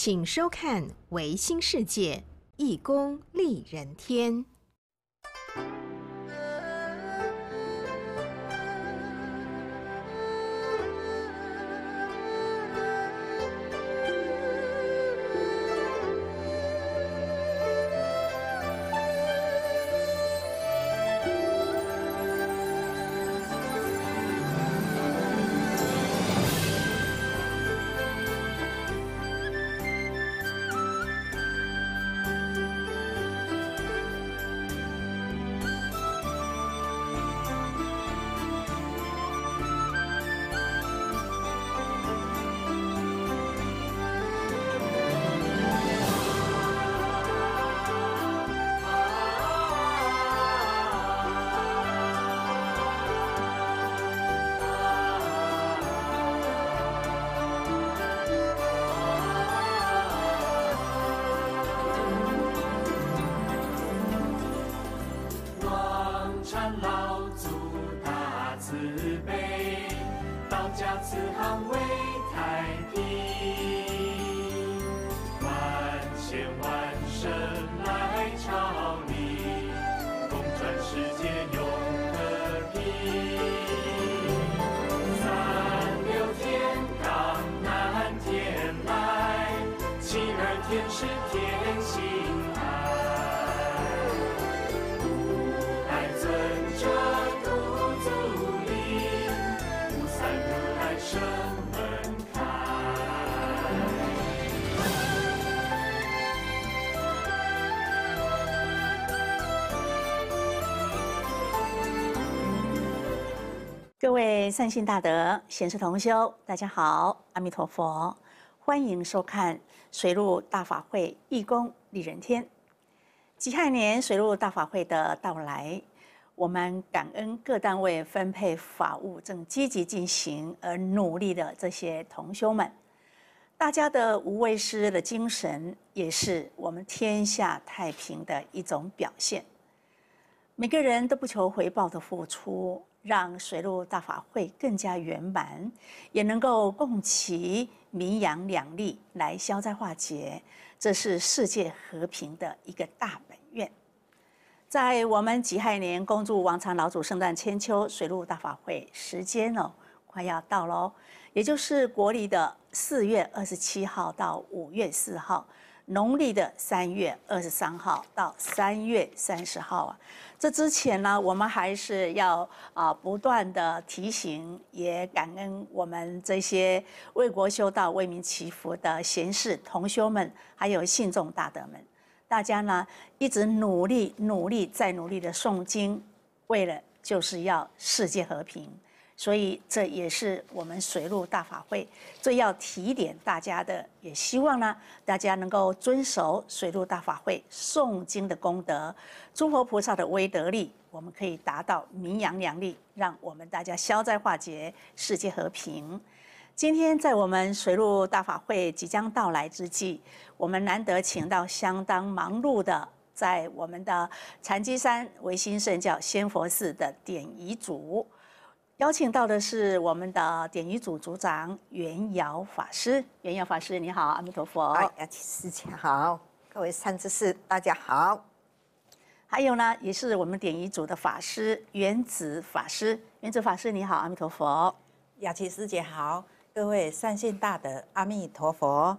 请收看《维新世界》，义工利人天。各位善信大德、贤士同修，大家好，阿弥陀佛，欢迎收看水陆大法会，义工利人天。己亥年水陆大法会的到来，我们感恩各单位分配法务正积极进行而努力的这些同修们，大家的无畏师的精神，也是我们天下太平的一种表现。每个人都不求回报的付出。让水陆大法会更加圆满，也能够共祈民扬两利，来消灾化解，这是世界和平的一个大本愿。在我们己亥年恭祝王禅老祖圣诞千秋水陆大法会时间哦，快要到喽，也就是国历的四月二十七号到五月四号。农历的三月二十三号到三月三十号啊，这之前呢，我们还是要啊不断的提醒，也感恩我们这些为国修道、为民祈福的贤士同修们，还有信众大德们，大家呢一直努力、努力再努力的诵经，为了就是要世界和平。所以，这也是我们水陆大法会最要提点大家的，也希望呢，大家能够遵守水陆大法会诵经的功德，诸佛菩萨的威德力，我们可以达到名扬扬利，让我们大家消灾化劫，世界和平。今天在我们水陆大法会即将到来之际，我们难得请到相当忙碌的，在我们的禅机山维新圣教仙佛寺的典仪组。邀请到的是我们的典仪组组长袁瑶法师。袁瑶法师，你好，阿弥陀佛。雅琪师姐好，各位善知识，大家好。还有呢，也是我们典仪组的法师原子法师。原子法师，你好，阿弥陀佛。雅琪师姐好，各位善信大德，阿弥陀佛。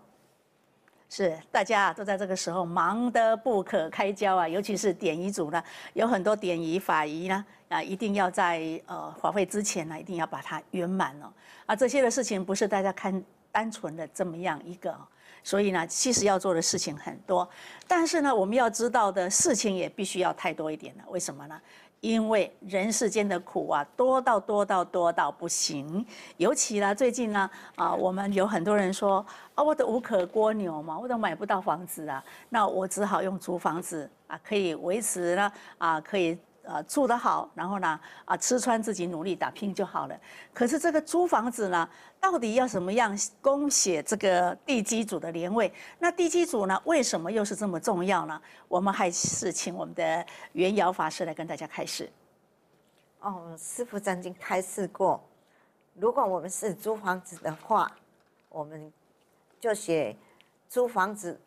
是，大家都在这个时候忙得不可开交啊，尤其是典仪组呢，有很多典仪、法仪呢，啊，一定要在呃华会之前呢，一定要把它圆满了。啊，这些的事情不是大家看单纯的这么样一个，所以呢，其实要做的事情很多，但是呢，我们要知道的事情也必须要太多一点了。为什么呢？因为人世间的苦啊，多到多到多到不行。尤其呢，最近呢，啊，我们有很多人说，啊，我都无可蜗牛嘛，我都买不到房子啊，那我只好用租房子啊，可以维持呢，啊，可以。啊，住得好，然后呢，啊，吃穿自己努力打拼就好了。可是这个租房子呢，到底要什么样？供写这个地基组的联位。那地基组呢，为什么又是这么重要呢？我们还是请我们的元瑶法师来跟大家开始。哦，师傅曾经开示过，如果我们是租房子的话，我们就写租房子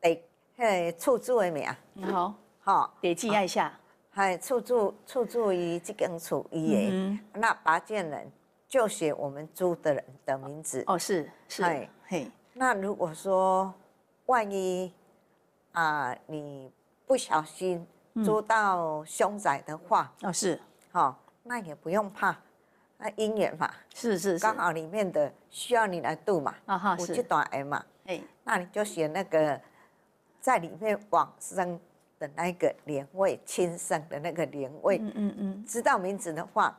得，嘿出租为名啊。好，好，得记一下。哎，处处处于这根处一哎，那拔剑人就写我们租的人的名字。哦，是是。哎嘿，那如果说万一啊你不小心捉到凶宅的话，哦是，哦，那也不用怕，那姻缘嘛，是是，刚好里面的需要你来渡嘛，啊哈，我就短缘嘛，哎，那你就写那个在里面往生。的那个年位亲生的那个年位，嗯嗯嗯，知道名字的话，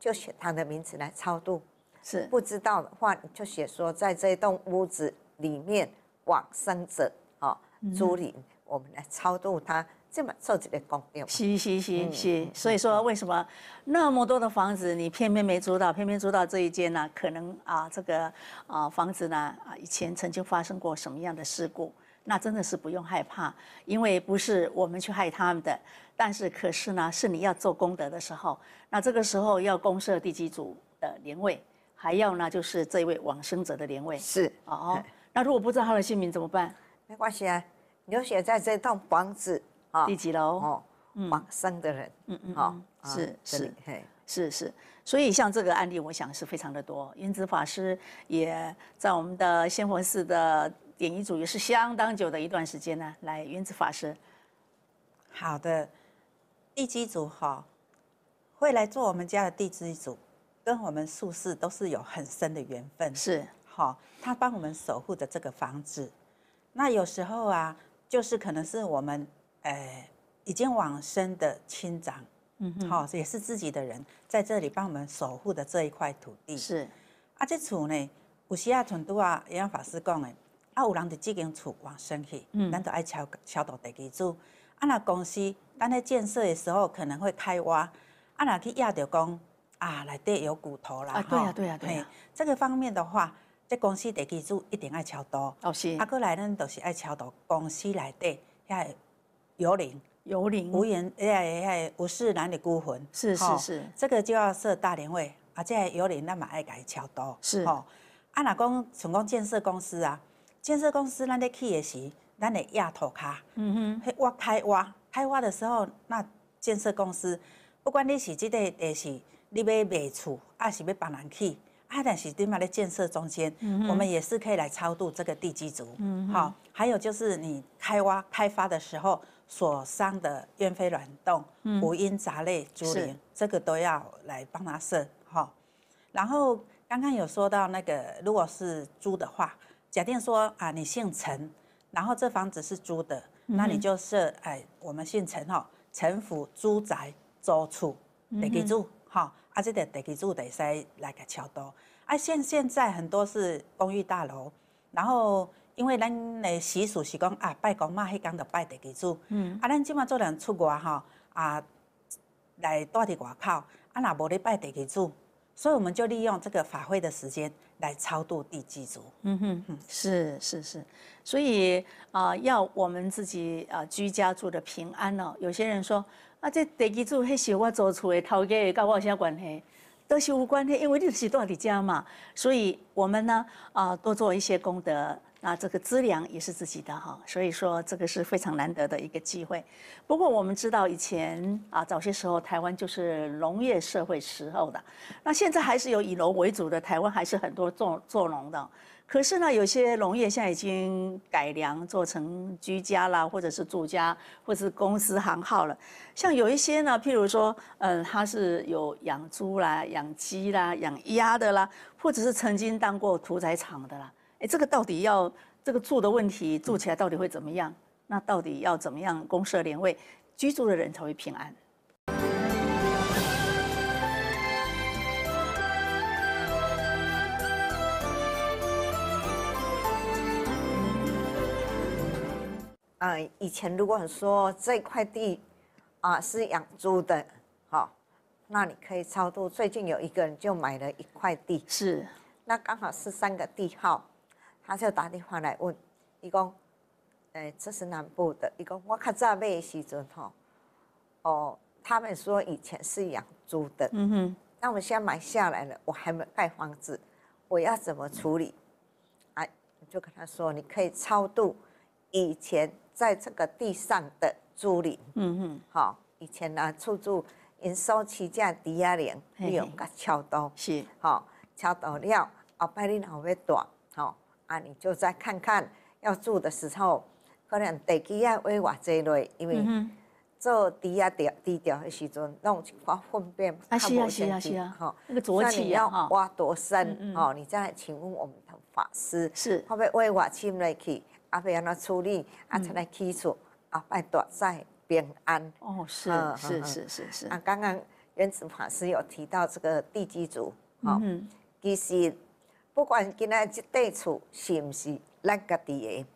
就写他的名字来超度；是不知道的话，你就写说在这栋屋子里面往生者哦，租赁我们来超度他这么做的功用。是是是是，所以说为什么那么多的房子，你偏偏没租到，偏偏租到这一间呢？可能啊，这个啊房子呢啊，以前曾经发生过什么样的事故？那真的是不用害怕，因为不是我们去害他们的。但是，可是呢，是你要做功德的时候，那这个时候要公设第几组的灵位，还要呢就是这位往生者的灵位。是哦，那如果不知道他的姓名怎么办？没关系啊，你就写在这栋房子啊，第几楼哦，往生的人。嗯嗯，好，是是嘿，是是。所以像这个案例，我想是非常的多。云子法师也在我们的仙佛寺的。演一组也是相当久的一段时间呢。来，原子法师，好的，地基组哈，会来做我们家的地基组，跟我们宿世都是有很深的缘分。是，好，他帮我们守护着这个房子。那有时候啊，就是可能是我们呃已经往生的亲长，嗯哼，好，也是自己的人在这里帮我们守护的这一块土地。是，啊，这处呢，有些程都啊，也让法师讲诶。啊！有人伫即间厝往生去，咱就爱敲敲到地基柱。啊！若公司，咱咧建设的时候可能会开挖，啊！若去压着讲啊，内底有骨头啦。啊，对啊，对啊，对这个方面的话，这公司地基柱一定要敲度。哦，是。啊，过来咱就是爱敲到公司内底，哎，幽灵。幽灵。无人哎哎哎，无事人的孤魂。是是是。这个就要设大连位，而个幽灵那么爱家敲多，是。哦。啊！若讲成功建设公司啊。建设公司咱在去也是，咱的压土卡，嗯哼，挖开挖，开挖的时候，那建设公司不管你是即个也是，你要卖厝，还是要帮人去，啊，但是顶嘛的建设中间，我们也是可以来超度这个地基族，好，还有就是你开挖开发的时候所伤的鸢飞软洞、无因杂类竹林，这个都要来帮他设，好。然后刚刚有说到那个，如果是租的话。假定说啊，你姓陈，然后这房子是租的，那你就是哎，我们姓陈哦，陈府租宅租处地基住哈，啊，这得地基住得使来个超多。啊，现现在很多是公寓大楼，然后因为咱的习俗是讲啊，拜公妈迄间就拜地基嗯，啊，咱即马做人出外哈，啊，来住伫外口，啊，若无咧拜地基住。所以我们就利用这个法会的时间来超度地基族。嗯哼哼，是是是。所以啊，要我们自己啊，居家住的平安哦。有些人说啊，这地基祖那是我做厝的头家，跟我有啥关系？都是无关系，因为你是道地家嘛。所以我们呢啊，多做一些功德。那这个资粮也是自己的哈，所以说这个是非常难得的一个机会。不过我们知道以前啊，早些时候台湾就是农业社会时候的，那现在还是有以农为主的，台湾还是很多做做农的。可是呢，有些农业现在已经改良做成居家啦，或者是住家，或者是公司行号了。像有一些呢，譬如说，嗯，他是有养猪啦、养鸡啦、养鸭的啦，或者是曾经当过屠宰场的啦。哎，这个到底要这个住的问题，住起来到底会怎么样？那到底要怎么样？公社联位居住的人才会平安。嗯，以前如果说这块地，啊，是养猪的，好，那你可以超度。最近有一个人就买了一块地，是，那刚好是三个地号。他就打电话来问，伊讲，诶，这是南部的，伊讲我较早买时阵吼，哦，他们说以前是养猪的，嗯哼，那我现在买下来了，我还没盖房子，我要怎么处理？哎，就跟他说，你可以超度以前在这个地上的猪灵，嗯哼，好，以前拿厝住，人说七家低压灵，你要甲敲到，是，好，敲到了，后摆你后尾断，好。啊，你就再看看，要住的时候，可能地基要挖侪类，因为做低压调、低调的时阵，弄挖粪便，啊，是啊，是啊，是啊，哈，那个浊气啊，你要挖多深？哦，你再请问我们的法师，是会不会挖深来去，啊，被安怎处理，啊，才能去除啊，拜躲在边安。哦，是是是是是。啊，刚刚原慈法师有提到这个地基组，哈，其实。不管今仔这地厝是毋是咱家己的，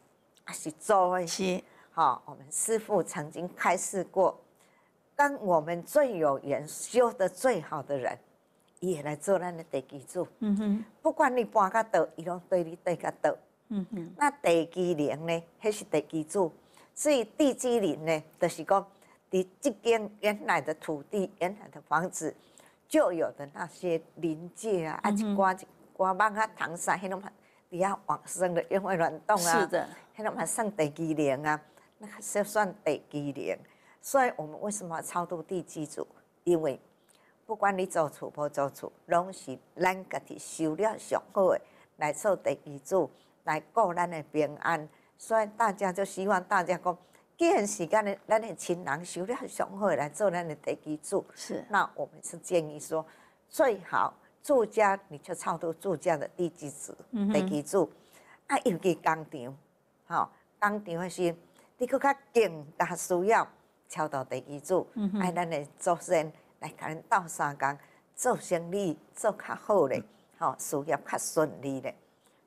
还是租的，是，哈，我们师傅曾经开示过，当我们最有缘、修得最好的人，也来做咱的地基主。嗯哼，不管你搬到倒，伊拢对你对个到。嗯哼，那地基林呢，迄是地基主？所以地基林呢，就是讲，伫这间原来的土地、原来的房子，就有的那些临界啊，啊吉关。我帮看唐山，迄种嘛，底下往生的因为乱动啊，迄种嘛上地基灵啊，那个是算地基灵。所以我们为什么超度地基主？因为不管你做厝不做厝，拢是咱家己修了上好的来做地基主，来过咱的平安。所以大家就希望大家讲，既然时间的咱的亲人修了上好的来做咱的地基主，那我们是建议说最好。助家，你去超度助家的第几组、第几组。啊，尤去工厂，吼、工厂就是你佫较紧，大需要超度地嗯嗯，啊，咱的祖先来甲咱斗三工，做生意做较好嘞，吼，事业较顺利嘞，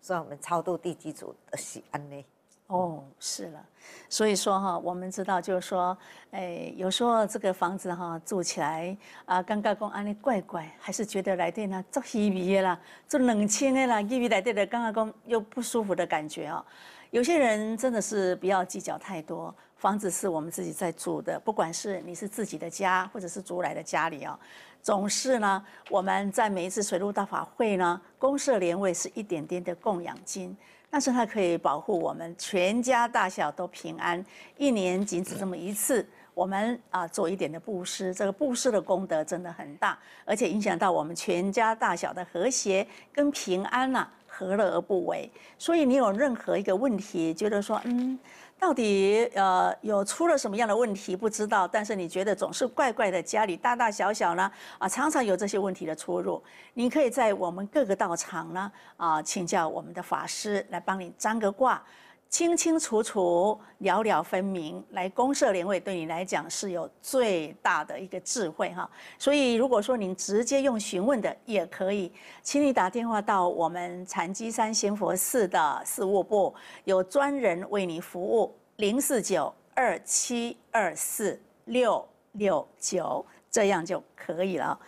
所以，我们超度第几组，就是安尼。哦，是了，所以说哈，我们知道就是说，哎，有时候这个房子哈住起来啊，尴尬公安的怪怪，还是觉得来电呢，噪稀米耶啦，就冷清的啦，因为来电的尴尬公又不舒服的感觉哦。有些人真的是不要计较太多，房子是我们自己在住的，不管是你是自己的家，或者是租来的家里哦。总是呢，我们在每一次水陆大法会呢，公社联委是一点点的供养金。但是它可以保护我们全家大小都平安，一年仅此这么一次，我们啊做一点的布施，这个布施的功德真的很大，而且影响到我们全家大小的和谐跟平安呐，何乐而不为？所以你有任何一个问题，觉得说嗯。到底呃有出了什么样的问题不知道？但是你觉得总是怪怪的，家里大大小小呢啊，常常有这些问题的出入。你可以在我们各个道场呢啊请教我们的法师来帮你占个卦。清清楚楚、了了分明，来公社联会对你来讲是有最大的一个智慧哈。所以，如果说您直接用询问的也可以，请你打电话到我们禅机山贤佛寺的事务部，有专人为你服务，零四九二七二四六六九这样就可以了。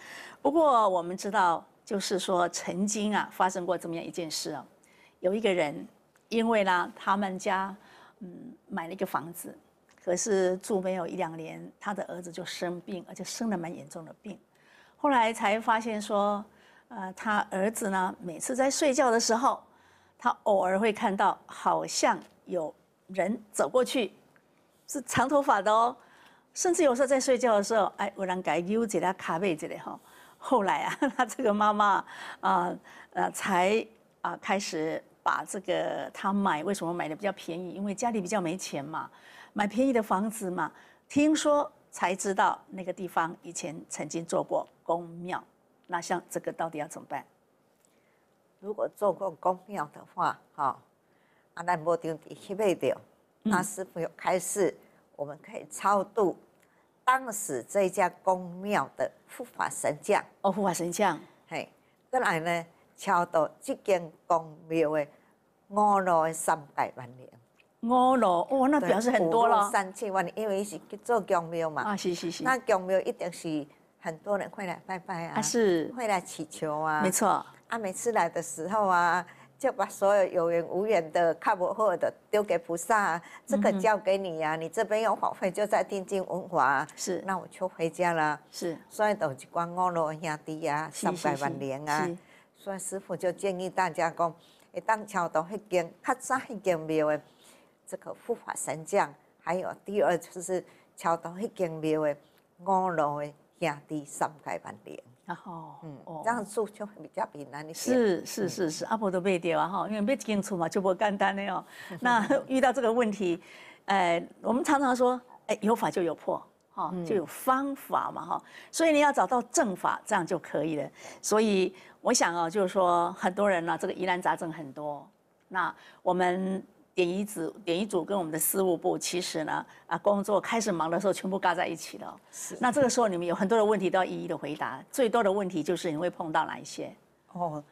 不过我们知道，就是说曾经啊发生过这么样一件事哦，有一个人。因为呢，他们家嗯买了一个房子，可是住没有一两年，他的儿子就生病，而且生了蛮严重的病。后来才发现说，呃，他儿子呢每次在睡觉的时候，他偶尔会看到好像有人走过去，是长头发的哦。甚至有时候在睡觉的时候，哎，我让改 U 在他卡位置里哈。后来啊，他这个妈妈啊呃才啊开始。把这个他买，为什么买的比较便宜？因为家里比较没钱嘛，买便宜的房子嘛。听说才知道那个地方以前曾经做过宫庙。那像这个到底要怎么办？如果做过宫庙的话，好，阿难丁，那师傅又开示，我们可以超度当时这家宫庙的护法神将。哦，护法神将，嘿，再来呢？敲到即间公庙的，路罗三百万年，五罗哦，那表示很多了。三千万，因为是去做公庙嘛。啊，是是是。那公庙一定是很多人会来拜拜啊，是会来祈求啊。没错。啊，每次来的时候啊，就把所有有缘无缘的看不破的丢给菩萨，啊，这个交给你呀，你这边有法费就在天津文化。是。那我就回家了。是。所以都是供五罗兄弟呀，三百万年啊。所以师傅就建议大家讲，一当敲到迄间较早迄间庙的，这个护法神将，还有第二就是敲到迄间庙的五楼的兄弟三界万年。啊哦，嗯，这样诉求比较平，哪里是是是是，阿婆都背掉啊哈，因为一进出嘛，就不简单了。那遇到这个问题，呃，我们常常说，哎，有法就有破。哦，就有方法嘛，哈，所以你要找到正法，这样就可以了。所以我想啊，就是说很多人呢，这个疑难杂症很多。那我们点医组点医组跟我们的事务部，其实呢啊，工作开始忙的时候，全部搞在一起了。是。那这个时候你们有很多的问题都要一一的回答。最多的问题就是你会碰到哪一些？哦，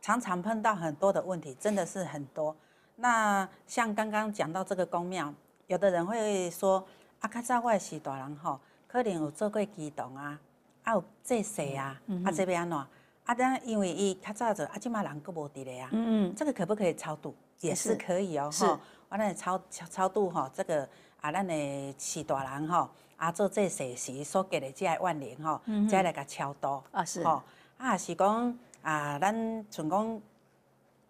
常常碰到很多的问题，真的是很多。那像刚刚讲到这个宫庙，有的人会说。啊，较早我也是大人吼，可能有做过激动啊，啊有这事啊，啊这边安怎？啊，咱因为伊较早就啊，即马人阁无伫咧啊。嗯嗯。这个可不可以超度？也是可以哦，吼。完咱超超超度吼，这个啊，咱个是大人吼，啊做这事时所结的这万年吼，再来甲超度。啊是。吼，啊是讲啊，咱像讲，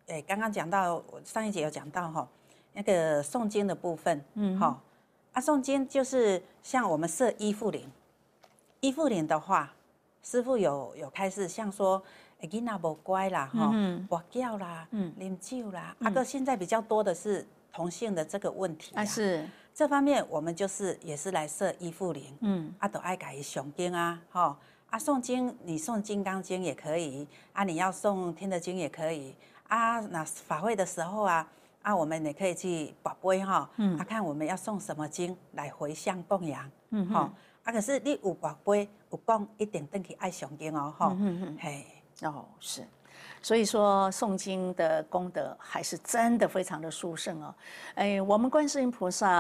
诶，刚刚讲到上一节有讲到吼，那个诵经的部分，嗯，吼。阿诵经就是像我们设依附灵，依附灵的话，师傅有有开始像说，阿吉娜不乖啦，哈，嗯，我叫啦，嗯，啉酒啦，阿哥现在比较多的是同性的这个问题啊，是，这方面我们就是也是来设依附灵，嗯，阿都爱改雄经啊，哈，阿诵经你诵金刚经也可以，啊，你要诵天德经也可以，啊，那法会的时候啊。啊，我们也可以去拜拜哈，啊，看我们要送什么经来回向供养，哈，啊，可是你有拜拜有供一定东西爱上经哦，哈，嗯嗯，嘿，哦，是。所以说，诵经的功德还是真的非常的殊胜哦。哎，我们观世音菩萨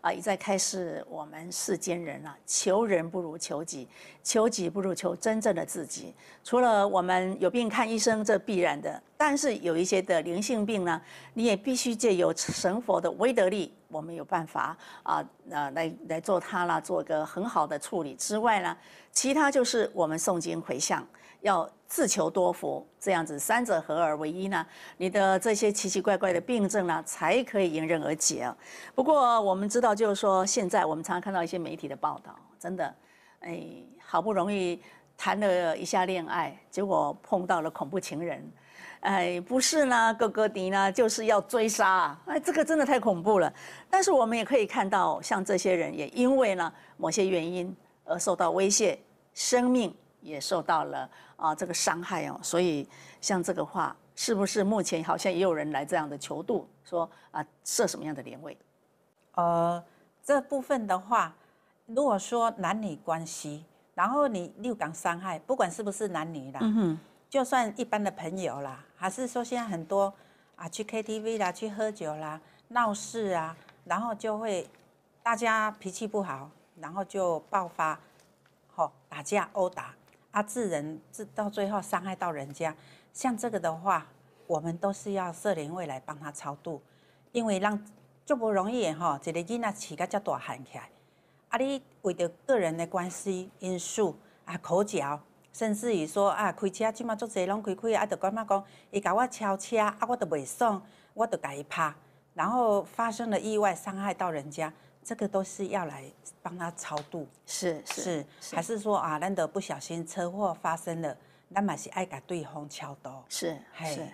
啊，一再开示我们世间人啊，求人不如求己，求己不如求真正的自己。除了我们有病看医生这必然的，但是有一些的灵性病呢，你也必须借由神佛的威德力，我们有办法啊，啊来来做它啦，做个很好的处理之外呢，其他就是我们诵经回向。要自求多福，这样子三者合而为一呢，你的这些奇奇怪怪的病症呢，才可以迎刃而解。不过我们知道，就是说现在我们常常看到一些媒体的报道，真的，哎，好不容易谈了一下恋爱，结果碰到了恐怖情人，哎，不是呢，哥哥迪呢，就是要追杀，哎，这个真的太恐怖了。但是我们也可以看到，像这些人也因为呢某些原因而受到威胁，生命也受到了。啊，这个伤害哦，所以像这个话，是不是目前好像也有人来这样的求度，说啊，设什么样的年位？呃，这部分的话，如果说男女关系，然后你六港伤害，不管是不是男女啦，就算一般的朋友啦，还是说现在很多啊去 KTV 啦，去喝酒啦，闹事啊，然后就会大家脾气不好，然后就爆发，哦、打架殴打。啊，致人致到最后伤害到人家，像这个的话，我们都是要社灵会来帮他超度，因为让就不容易哈，一个囡仔起个遮大汉起来，啊，你为着个人的关系因素啊口角，甚至于说啊开车即码足侪拢开开，啊，就感觉讲伊甲我超车，啊，我都袂爽，我都甲伊拍，然后发生了意外，伤害到人家。这个都是要来帮他超度，是是，还是说啊，难得不小心车祸发生了，那么是爱给对方超度，是是。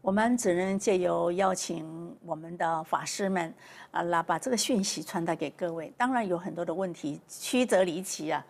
我们只能借由邀请我们的法师们啊，来把这个讯息传达给各位。当然有很多的问题曲折离奇啊。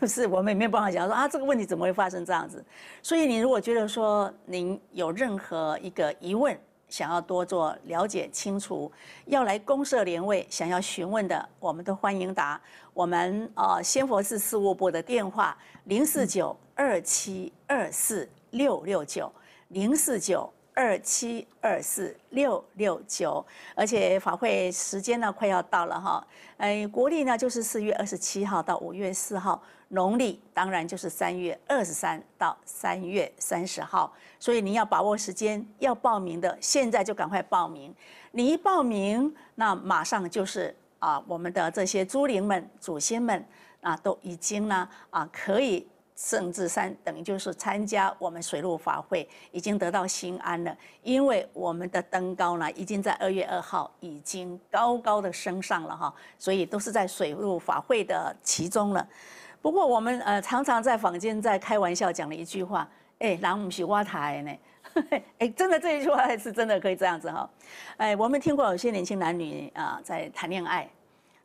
又 是我们也没有办法讲说啊，这个问题怎么会发生这样子？所以你如果觉得说您有任何一个疑问，想要多做了解清楚，要来公社联位想要询问的，我们都欢迎打我们呃仙佛寺事务部的电话零四九二七二四六六九零四九。二七二四六六九，而且法会时间呢快要到了哈，哎，国历呢就是四月二十七号到五月四号，农历当然就是三月二十三到三月三十号，所以您要把握时间，要报名的现在就赶快报名，你一报名，那马上就是啊，我们的这些诸灵们祖先们啊，都已经呢啊可以。甚至三等于就是参加我们水陆法会，已经得到心安了，因为我们的登高呢，已经在二月二号已经高高的升上了哈，所以都是在水陆法会的其中了。不过我们呃常常在坊间在开玩笑讲了一句话，哎，郎唔是挖台呢，哎，真的这一句话是真的可以这样子哈，哎，我们听过有些年轻男女啊在谈恋爱，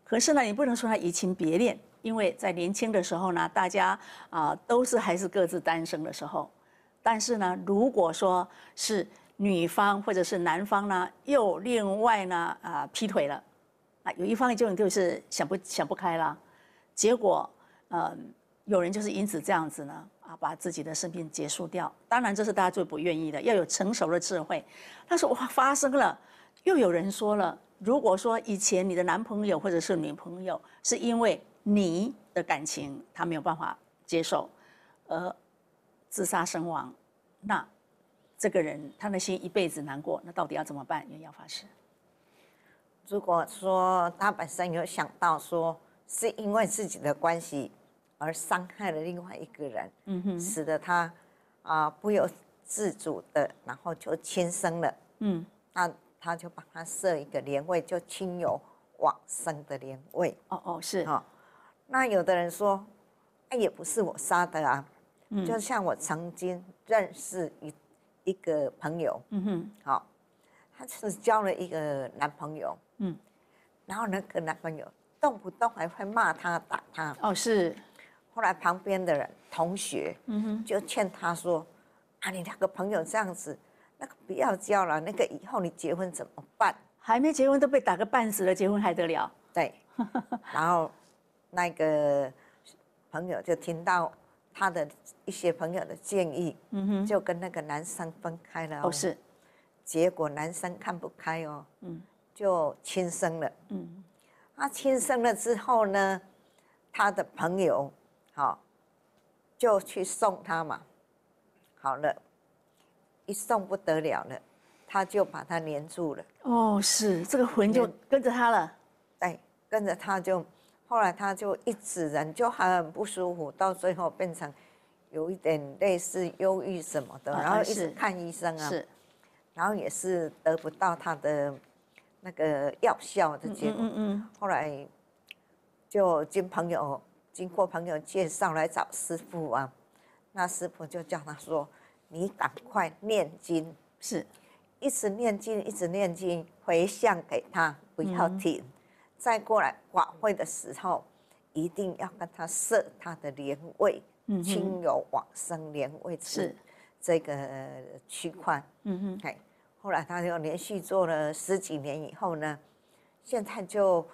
可是呢，你不能说他移情别恋。因为在年轻的时候呢，大家啊都是还是各自单身的时候，但是呢，如果说是女方或者是男方呢，又另外呢啊劈腿了，啊有一方就就是想不想不开了，结果嗯有人就是因此这样子呢啊把自己的生命结束掉，当然这是大家最不愿意的，要有成熟的智慧，但是哇发生了，又有人说了，如果说以前你的男朋友或者是女朋友是因为你的感情他没有办法接受，而自杀身亡，那这个人他的心一辈子难过，那到底要怎么办？因为要发誓。如果说他本身有想到说是因为自己的关系而伤害了另外一个人，嗯哼，使得他啊不由自主的，然后就轻生了，嗯，那他就把他设一个连位，就亲友往生的连位。哦哦，是哦。那有的人说，那也不是我杀的啊，嗯，就像我曾经认识一一个朋友，嗯哼，好，他是交了一个男朋友，嗯，然后那个男朋友动不动还会骂他打他，哦是，后来旁边的人同学，嗯哼，就劝他说，啊你那个朋友这样子，那个不要交了，那个以后你结婚怎么办？还没结婚都被打个半死了，结婚还得了？对，然后。那个朋友就听到他的一些朋友的建议，嗯哼，就跟那个男生分开了。哦，是。结果男生看不开哦，嗯，就轻生了。嗯，他轻生了之后呢，他的朋友好就去送他嘛，好了，一送不得了了，他就把他黏住了。哦，是，这个魂就跟着他了。对，跟着他就。后来他就一直人就很不舒服，到最后变成有一点类似忧郁什么的，然后一直看医生啊，然后也是得不到他的那个药效的结果。后来就经朋友经过朋友介绍来找师傅啊，那师傅就叫他说：“你赶快念经，是一直念经，一直念经，回向给他，不要停。”再过来广会的时候，一定要跟他设他的连位，亲友往生连位是这个区块。嗯哼，嘿，后来他又连续做了十几年以后呢，现在就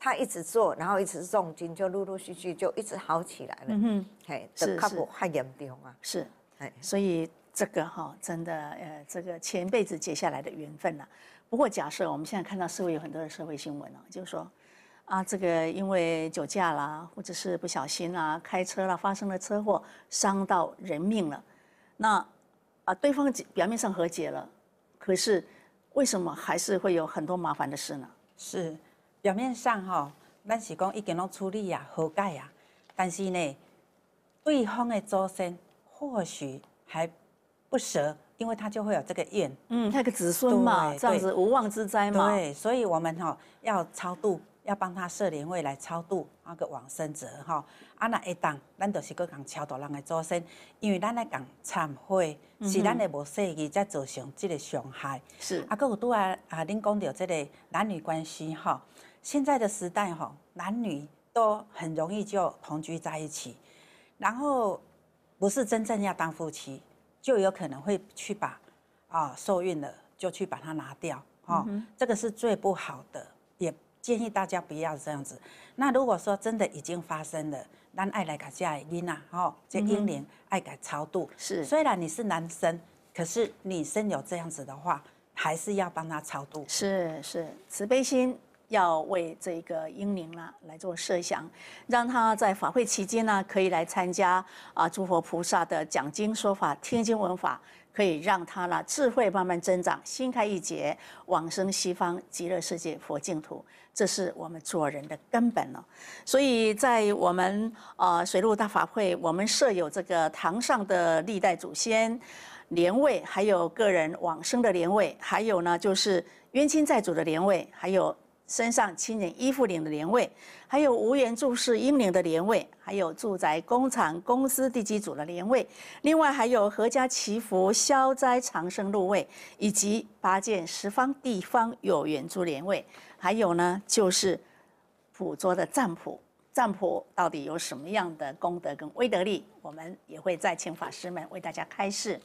他一直做，然后一直重金，就陆陆续续就一直好起来了，嗯哼，嘿，是是，害人丢啊，是，哎，所以这个哈，真的，呃，这个前辈子结下来的缘分了。不过，假设我们现在看到社会有很多的社会新闻啊，就是说，啊，这个因为酒驾啦，或者是不小心啊，开车啦发生了车祸，伤到人命了，那啊，对方表面上和解了，可是为什么还是会有很多麻烦的事呢？是表面上哈，咱是讲一个人处理呀，和解呀，但是呢，对方的周身或许还不舍。因为他就会有这个怨，嗯，那个子孙嘛，这样子无妄之灾嘛。对，所以我们哈要超度，要帮他设灵位来超度那个往生者哈。啊，那一档，咱就是搁讲超度人的祖先，因为咱来讲忏悔，是咱的无善意在造成这个伤害。是啊，搁有拄啊啊，您讲到这个男女关系哈，现在的时代哈，男女都很容易就同居在一起，然后不是真正要当夫妻。就有可能会去把，啊，受孕了就去把它拿掉，哦，这个是最不好的，也建议大家不要这样子。那如果说真的已经发生了，艾爱来感化琳娜哦，这婴灵爱改超度。是，虽然你是男生，可是女生有这样子的话，还是要帮他超度。是是，慈悲心。要为这个英灵啊、来做设想，让他在法会期间呢，可以来参加啊，诸佛菩萨的讲经说法，听经闻法，可以让他呢智慧慢慢增长，心开一节，往生西方极乐世界佛净土。这是我们做人的根本了。所以在我们呃水陆大法会，我们设有这个堂上的历代祖先，联位，还有个人往生的联位，还有呢就是冤亲债主的联位，还有。身上亲人衣服领的莲位，还有无缘注视英灵的莲位，还有住宅、工厂、公司地基组的莲位，另外还有合家祈福、消灾、长生入位，以及八件十方地方有缘诸莲位，还有呢，就是捕捉的占卜。占卜到底有什么样的功德跟威德力？我们也会再请法师们为大家开示。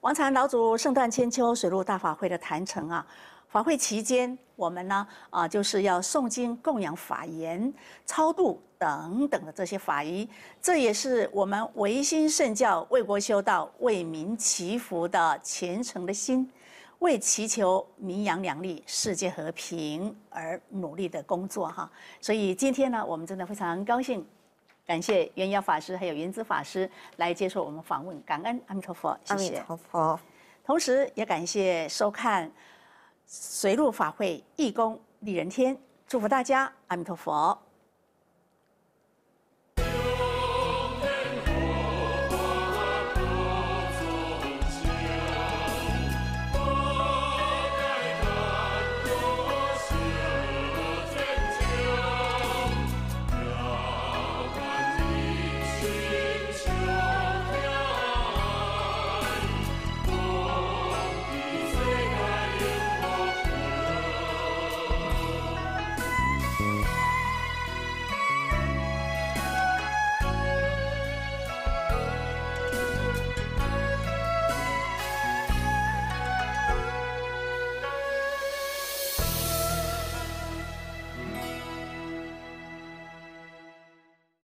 王禅老祖圣诞千秋水陆大法会的坛城啊。法会期间，我们呢啊就是要诵经、供养法言、超度等等的这些法仪，这也是我们唯心圣教、为国修道、为民祈福的虔诚的心，为祈求民扬两利、世界和平而努力的工作哈。所以今天呢，我们真的非常高兴，感谢元阳法师还有云子法师来接受我们访问，感恩阿弥陀佛，阿弥陀佛，同时也感谢收看。随路法会，义工利人天，祝福大家，阿弥陀佛。